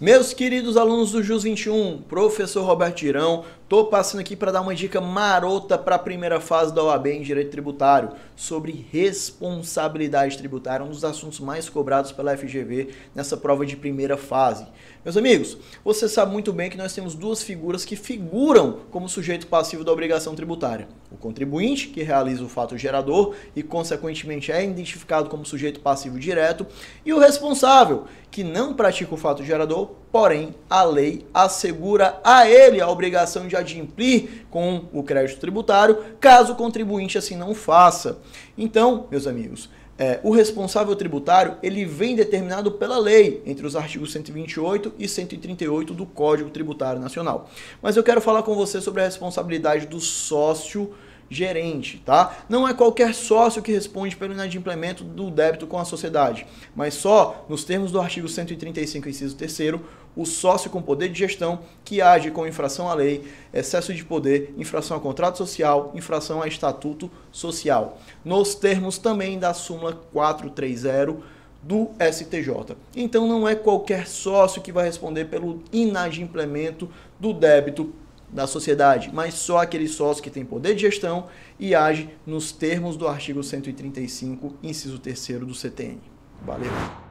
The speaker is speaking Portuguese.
Meus queridos alunos do JUS 21, professor Roberto Girão, tô passando aqui para dar uma dica marota para a primeira fase da OAB em Direito Tributário sobre responsabilidade tributária, um dos assuntos mais cobrados pela FGV nessa prova de primeira fase. Meus amigos, você sabe muito bem que nós temos duas figuras que figuram como sujeito passivo da obrigação tributária: o contribuinte, que realiza o fato gerador e, consequentemente, é identificado como sujeito passivo direto, e o responsável, que não pratica o fato gerador, porém a lei assegura a ele a obrigação de adimplir com o crédito tributário, caso o contribuinte assim não faça. Então, meus amigos, é, o responsável tributário ele vem determinado pela lei, entre os artigos 128 e 138 do Código Tributário Nacional. Mas eu quero falar com você sobre a responsabilidade do sócio gerente, tá? Não é qualquer sócio que responde pelo inadimplemento do débito com a sociedade, mas só, nos termos do artigo 135, inciso 3 o sócio com poder de gestão que age com infração à lei, excesso de poder, infração a contrato social, infração a estatuto social. Nos termos também da súmula 430 do STJ. Então não é qualquer sócio que vai responder pelo inadimplemento do débito da sociedade, mas só aquele sócio que tem poder de gestão e age nos termos do artigo 135, inciso 3 do CTN. Valeu!